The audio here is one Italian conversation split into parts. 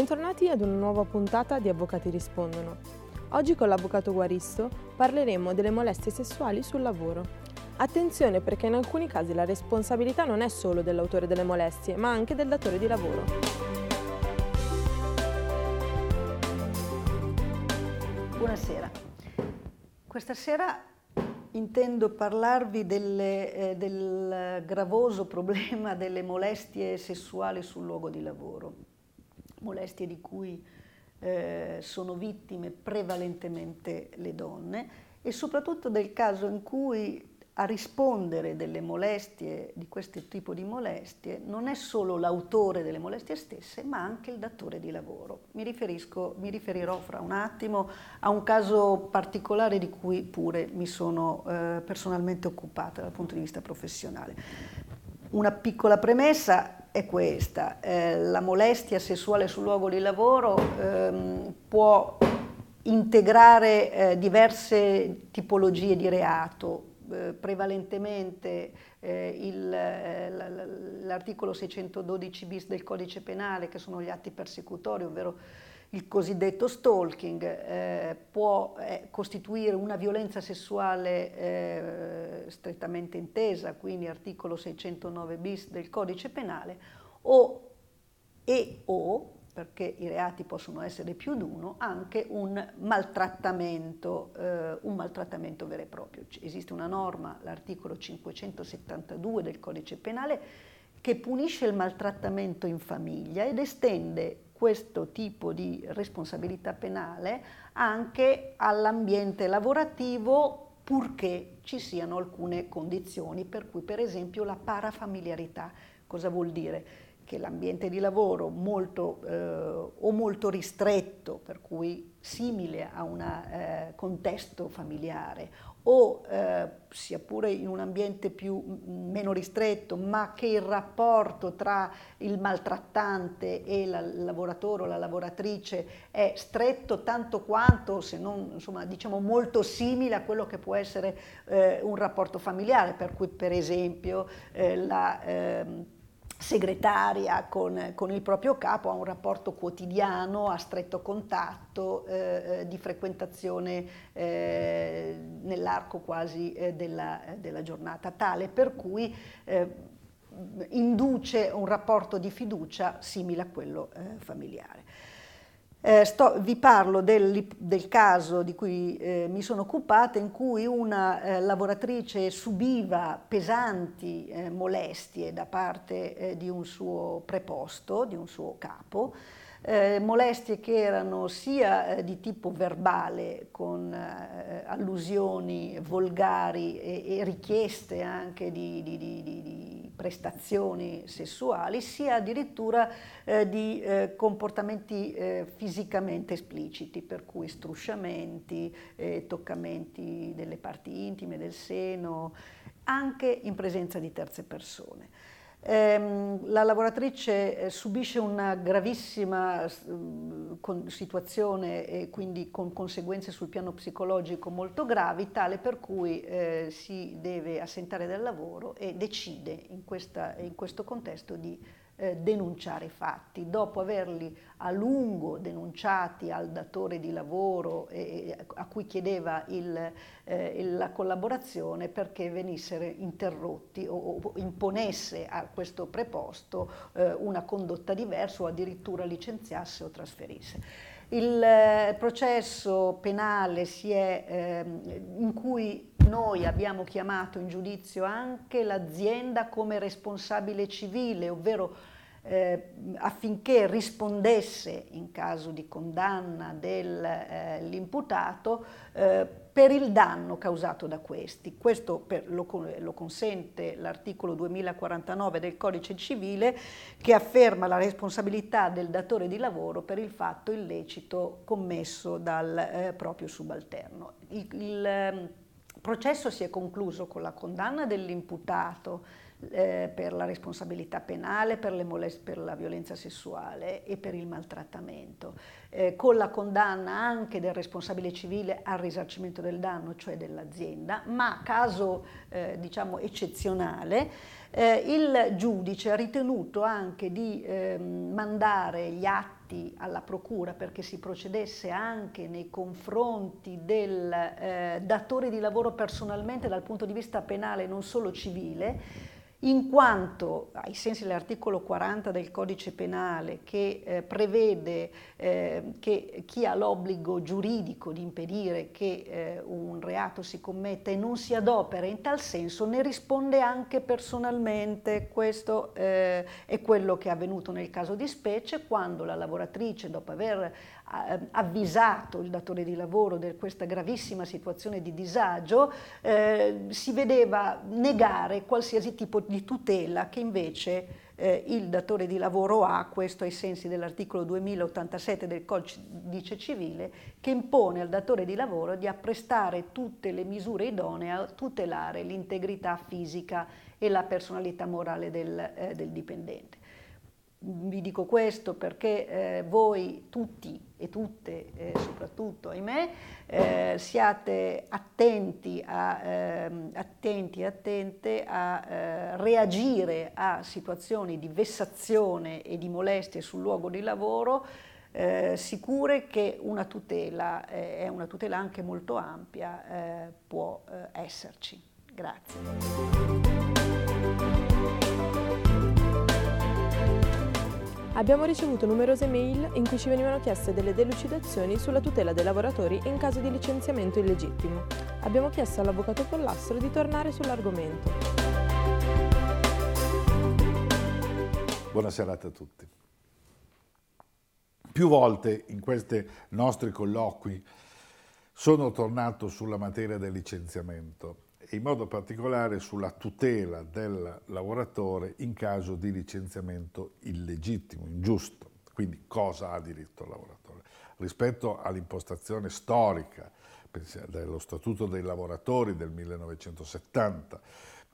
Bentornati ad una nuova puntata di Avvocati Rispondono. Oggi con l'avvocato Guaristo parleremo delle molestie sessuali sul lavoro. Attenzione perché in alcuni casi la responsabilità non è solo dell'autore delle molestie, ma anche del datore di lavoro. Buonasera. Questa sera intendo parlarvi delle, eh, del gravoso problema delle molestie sessuali sul luogo di lavoro molestie di cui eh, sono vittime prevalentemente le donne e soprattutto del caso in cui a rispondere delle molestie, di questo tipo di molestie, non è solo l'autore delle molestie stesse, ma anche il datore di lavoro. Mi, mi riferirò fra un attimo a un caso particolare di cui pure mi sono eh, personalmente occupata dal punto di vista professionale. Una piccola premessa, è questa. Eh, la molestia sessuale sul luogo di lavoro ehm, può integrare eh, diverse tipologie di reato, eh, prevalentemente eh, il, eh, l'articolo 612 bis del codice penale, che sono gli atti persecutori, ovvero il cosiddetto stalking eh, può eh, costituire una violenza sessuale eh, strettamente intesa, quindi articolo 609 bis del codice penale, o, e o, perché i reati possono essere più di uno, anche un maltrattamento, eh, un maltrattamento vero e proprio. Esiste una norma, l'articolo 572 del codice penale, che punisce il maltrattamento in famiglia ed estende questo tipo di responsabilità penale anche all'ambiente lavorativo purché ci siano alcune condizioni, per cui per esempio la parafamiliarità. Cosa vuol dire? Che l'ambiente di lavoro molto, eh, o molto ristretto, per cui simile a un eh, contesto familiare, o eh, sia pure in un ambiente più, meno ristretto, ma che il rapporto tra il maltrattante e la, il lavoratore o la lavoratrice è stretto tanto quanto, se non insomma, diciamo molto simile a quello che può essere eh, un rapporto familiare, per cui per esempio eh, la ehm, segretaria con, con, il proprio capo ha un rapporto quotidiano, a stretto contatto, eh, eh, di frequentazione eh, nell'arco quasi eh, della, eh, della, giornata, tale per cui eh, induce un rapporto di fiducia simile a quello familiare. Eh, sto, vi parlo del, del, caso di cui eh, mi sono occupata in cui una eh, lavoratrice subiva pesanti eh, molestie da parte eh, di un suo preposto, di un suo capo, eh, molestie che erano sia di tipo verbale con allusioni volgari e, e richieste anche di, di, di, di prestazioni sessuali, sia addirittura eh, di eh, comportamenti eh, fisicamente espliciti, per cui strusciamenti, eh, toccamenti delle parti intime, del seno, anche in presenza di terze persone. Ehm, la lavoratrice eh, subisce una gravissima mm, situazione e quindi con conseguenze sul piano psicologico molto gravi, tale per cui eh, si deve assentare dal lavoro e decide in, questa, in questo contesto di eh, denunciare i fatti. Dopo averli a lungo denunciati al datore di lavoro e, a cui chiedeva il, eh, la collaborazione perché venissero interrotti o, o imponesse a questo preposto eh, una condotta diversa o addirittura licenziasse o trasferisse. Il eh, processo penale si è, ehm, in cui noi abbiamo chiamato in giudizio anche l'azienda come responsabile civile, ovvero eh, affinché rispondesse in caso di condanna dell'imputato eh, eh, per il danno causato da questi. Questo per, lo, lo, consente l'articolo 2049 del Codice Civile che afferma la responsabilità del datore di lavoro per il fatto illecito commesso dal eh, proprio subalterno. Il, il ehm, processo si è concluso con la condanna dell'imputato eh, per la responsabilità penale, per, molest- per, la violenza sessuale e per il maltrattamento, eh, con la condanna anche del responsabile civile al risarcimento del danno, cioè dell'azienda, ma caso eh, diciamo eccezionale, eh, il giudice ha ritenuto anche di ehm, mandare gli atti alla procura perché si procedesse anche nei confronti del eh, datore di lavoro personalmente dal punto di vista penale, non solo civile, in quanto ai sensi dell'articolo 40 del codice penale che eh, prevede eh, che chi ha l'obbligo giuridico di impedire che eh, un reato si commetta e non si adopera in tal senso ne risponde anche personalmente. Questo eh, è quello che è avvenuto nel caso di specie quando la lavoratrice dopo aver Ehm, avvisato il datore di lavoro di questa gravissima situazione di disagio, eh, si vedeva negare qualsiasi tipo di tutela che invece eh, il datore di lavoro ha, questo ai sensi dell'articolo 2087 del codice civile, che impone al datore di lavoro di apprestare tutte le misure idonee a tutelare l'integrità fisica e la personalità morale del, eh, del dipendente vi dico questo perché eh, voi tutti e tutte, eh, soprattutto ahimè, eh, siate attenti, a, ehm, attenti e attente a eh, reagire a situazioni di vessazione e di molestie sul luogo di lavoro eh, sicure che una tutela, eh, è una tutela anche molto ampia, può esserci. Grazie. Abbiamo ricevuto numerose mail in cui ci venivano chieste delle delucidazioni sulla tutela dei lavoratori in caso di licenziamento illegittimo. Abbiamo chiesto all'avvocato Pollastro di tornare sull'argomento. Buona serata a tutti. Più volte in questi nostri colloqui sono tornato sulla materia del licenziamento in modo particolare sulla tutela del lavoratore in caso di licenziamento illegittimo, ingiusto, quindi cosa ha diritto il lavoratore. Rispetto all'impostazione storica dello Statuto dei lavoratori del 1970,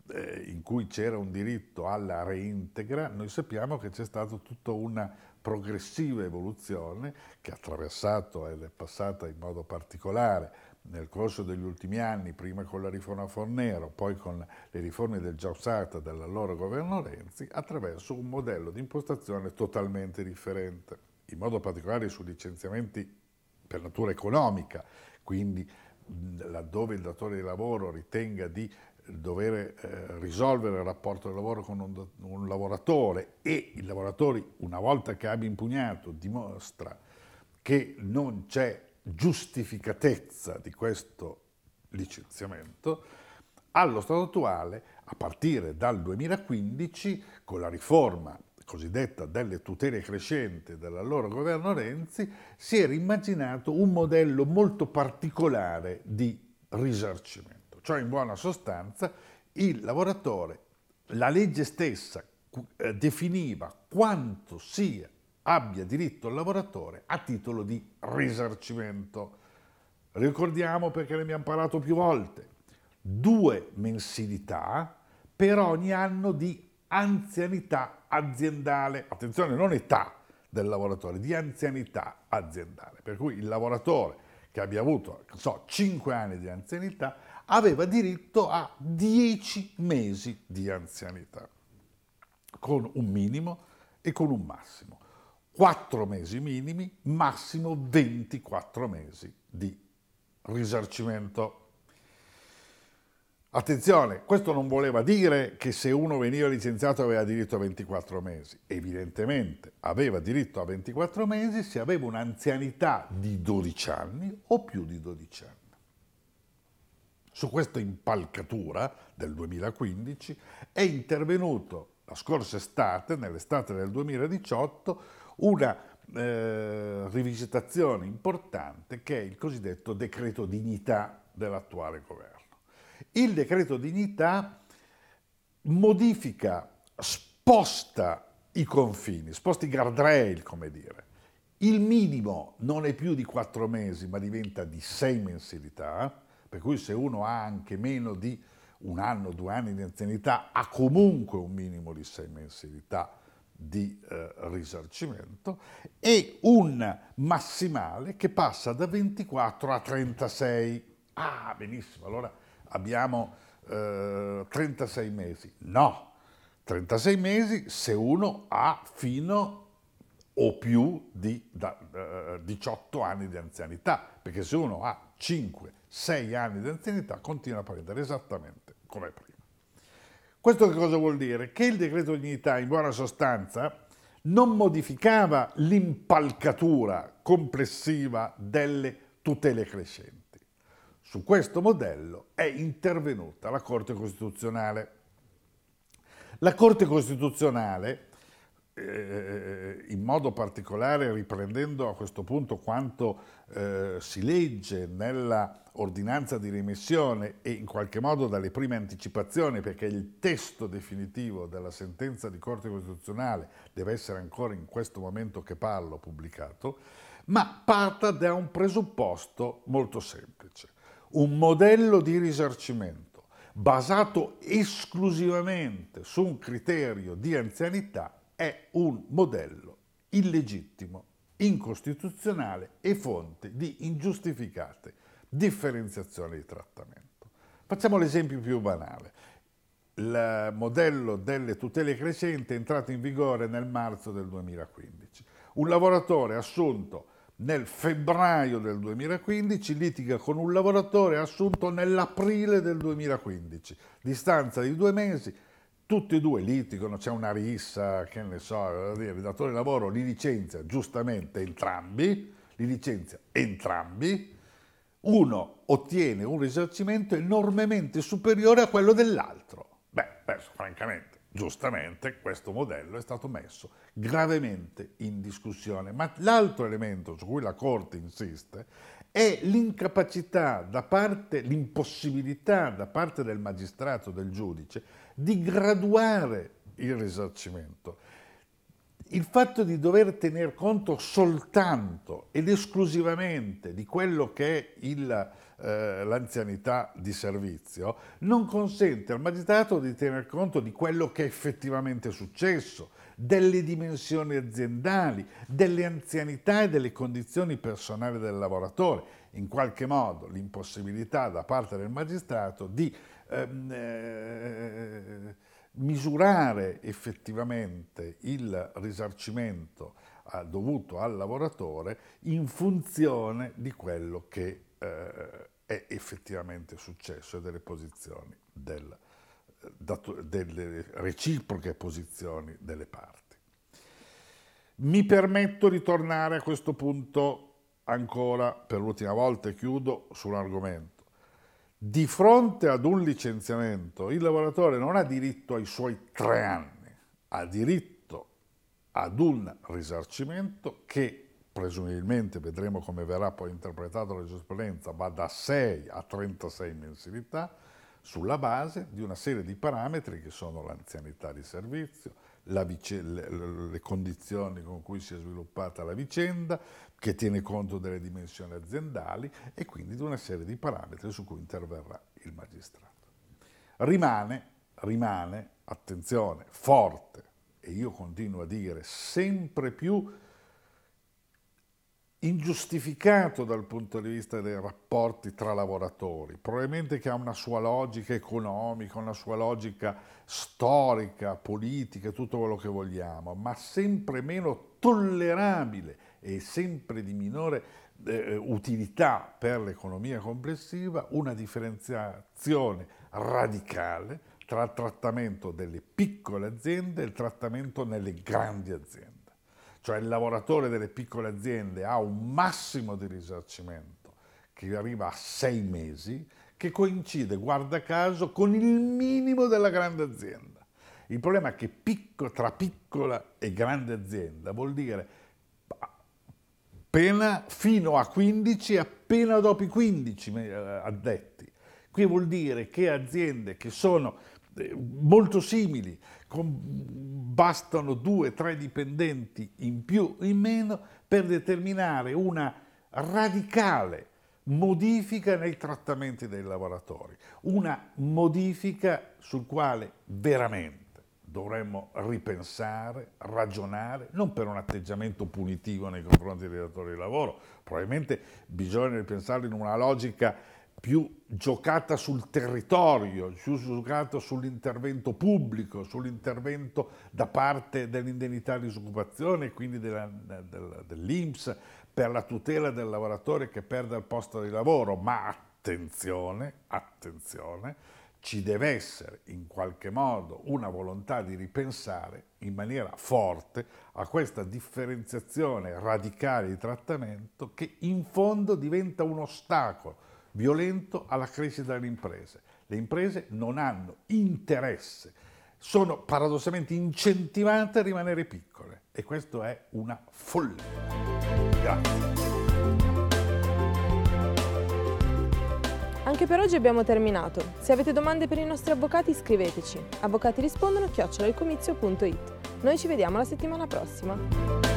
eh, in cui c'era un diritto alla reintegra, noi sappiamo che c'è stata tutta una progressiva evoluzione che ha attraversato ed è passata in modo particolare nel corso degli ultimi anni, prima con la riforma Fornero, poi con le riforme del Giausata dell'allora governo Renzi, attraverso un modello di impostazione totalmente differente, in modo particolare su licenziamenti per natura economica, quindi laddove il datore di lavoro ritenga di dover eh, risolvere il rapporto di lavoro con un, un, lavoratore e il lavoratore, una volta che abbia impugnato, dimostra che non c'è giustificatezza di questo licenziamento, allo stato attuale, a partire dal 2015, con la riforma cosiddetta delle tutele crescenti dell'allora governo Renzi, si era immaginato un modello molto particolare di risarcimento. Cioè, in buona sostanza, il lavoratore, la legge stessa eh, definiva quanto sia abbia diritto il lavoratore a titolo di risarcimento. Ricordiamo perché ne abbiamo parlato più volte, due mensilità per ogni anno di anzianità aziendale, attenzione non età del lavoratore, di anzianità aziendale, per cui il lavoratore che abbia avuto so, 5 anni di anzianità aveva diritto a 10 mesi di anzianità, con un minimo e con un massimo. 4 mesi minimi, massimo 24 mesi di risarcimento. Attenzione, questo non voleva dire che se uno veniva licenziato aveva diritto a 24 mesi. Evidentemente aveva diritto a 24 mesi se aveva un'anzianità di 12 anni o più di 12 anni. Su questa impalcatura del 2015 è intervenuto la scorsa estate, nell'estate del 2018, una eh, rivisitazione importante che è il cosiddetto decreto dignità dell'attuale governo. Il decreto dignità modifica, sposta i confini, sposta i guardrail, come dire. Il minimo non è più di quattro mesi, ma diventa di sei mensilità, per cui se uno ha anche meno di un anno, due anni di anzianità, ha comunque un minimo di sei mensilità di eh, risarcimento e un massimale che passa da 24 a 36. Ah, benissimo, allora abbiamo eh, 36 mesi. No, 36 mesi se uno ha fino o più di da, eh, da, 18 anni di anzianità, perché se uno ha 5-6 anni di anzianità continua a prendere esattamente come prima. Questo che cosa vuol dire? Che il decreto dignità, in buona sostanza, non modificava l'impalcatura complessiva delle tutele crescenti. Su questo modello è intervenuta la Corte Costituzionale. La Corte Costituzionale eh, in modo particolare riprendendo a questo punto quanto eh, si legge nella ordinanza di remissione e in qualche modo dalle prime anticipazioni, perché il testo definitivo della sentenza di Corte Costituzionale deve essere ancora in questo momento che parlo pubblicato, ma parta da un presupposto molto semplice, un modello di risarcimento basato esclusivamente su un criterio di anzianità è un modello illegittimo, incostituzionale e fonte di ingiustificate differenziazioni di trattamento. Facciamo l'esempio più banale. Il modello delle tutele crescenti è entrato in vigore nel marzo del 2015. Un lavoratore assunto nel febbraio del 2015 litiga con un lavoratore assunto nell'aprile del 2015. Distanza di due mesi, tutti e due litigano, c'è una rissa, che ne so, eh, il datore di lavoro li licenzia giustamente entrambi, li licenzia entrambi, uno ottiene un risarcimento enormemente superiore a quello dell'altro. Beh, penso francamente, giustamente questo modello è stato messo gravemente in discussione, ma l'altro elemento su cui la Corte insiste è l'incapacità da parte, l'impossibilità da parte del magistrato, del giudice, di graduare il risarcimento. Il fatto di dover tener conto soltanto ed esclusivamente di quello che è il, eh, l'anzianità di servizio non consente al magistrato di tener conto di quello che è effettivamente successo, delle dimensioni aziendali, delle anzianità e delle condizioni personali del lavoratore. In qualche modo l'impossibilità da parte del magistrato di ehm, eh, misurare effettivamente il risarcimento ah, dovuto al lavoratore in funzione di quello che eh, è effettivamente successo e delle posizioni del, delle reciproche posizioni delle parti. Mi permetto di tornare a questo punto ancora per l'ultima volta e chiudo sull'argomento di fronte ad un licenziamento il lavoratore non ha diritto ai suoi tre anni, ha diritto ad un risarcimento che presumibilmente, vedremo come verrà poi interpretato la giurisprudenza, va da 6 a 36 mensilità sulla base di una serie di parametri che sono l'anzianità di servizio, vice- le, le condizioni con cui si è sviluppata la vicenda, che tiene conto delle dimensioni aziendali e quindi di una serie di parametri su cui interverrà il magistrato. Rimane, rimane, attenzione, forte, e io continuo a dire sempre più ingiustificato dal punto di vista dei rapporti tra lavoratori, probabilmente che ha una sua logica economica, una sua logica storica, politica, tutto quello che vogliamo, ma sempre meno tollerabile e sempre di minore eh, utilità per l'economia complessiva una differenziazione radicale tra il trattamento delle piccole aziende e il trattamento nelle grandi aziende cioè il lavoratore delle piccole aziende ha un massimo di risarcimento che arriva a sei mesi, che coincide, guarda caso, con il minimo della grande azienda. Il problema è che picco, tra piccola e grande azienda vuol dire pena fino a 15 e appena dopo i 15 eh, addetti. Qui vuol dire che aziende che sono eh, molto simili, bastano due o tre dipendenti in più o in meno per determinare una radicale modifica nei trattamenti dei lavoratori, una modifica sul quale veramente dovremmo ripensare, ragionare, non per un atteggiamento punitivo nei confronti dei datori di lavoro, probabilmente bisogna ripensarlo in una logica più giocata sul territorio, più giocata sull'intervento pubblico, sull'intervento da parte dell'indennità di disoccupazione, quindi della, della, dell'Inps, per la tutela del lavoratore che perde il posto di lavoro. Ma attenzione, attenzione, ci deve essere in qualche modo una volontà di ripensare in maniera forte a questa differenziazione radicale di trattamento che in fondo diventa un ostacolo violento alla crescita delle imprese. Le imprese non hanno interesse, sono paradossalmente incentivate a rimanere piccole e questo è una follia. Grazie. Anche per oggi abbiamo terminato. Se avete domande per i nostri avvocati iscriveteci. Avvocati rispondono chiocciolalcomizio.it. Noi ci vediamo la settimana prossima.